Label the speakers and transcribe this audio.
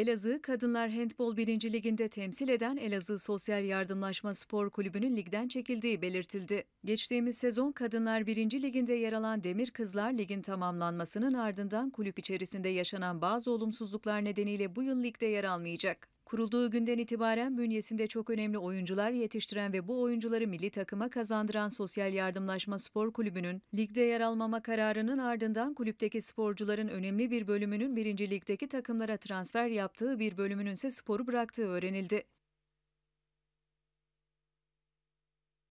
Speaker 1: Elazığ Kadınlar Handbol 1. Liginde temsil eden Elazığ Sosyal Yardımlaşma Spor Kulübü'nün ligden çekildiği belirtildi. Geçtiğimiz sezon Kadınlar 1. Liginde yer alan Demir Kızlar Lig'in tamamlanmasının ardından kulüp içerisinde yaşanan bazı olumsuzluklar nedeniyle bu yıl ligde yer almayacak. Kurulduğu günden itibaren bünyesinde çok önemli oyuncular yetiştiren ve bu oyuncuları milli takıma kazandıran Sosyal Yardımlaşma Spor Kulübü'nün ligde yer almama kararının ardından kulüpteki sporcuların önemli bir bölümünün birinci ligdeki takımlara transfer yaptığı bir bölümünün ise sporu bıraktığı öğrenildi.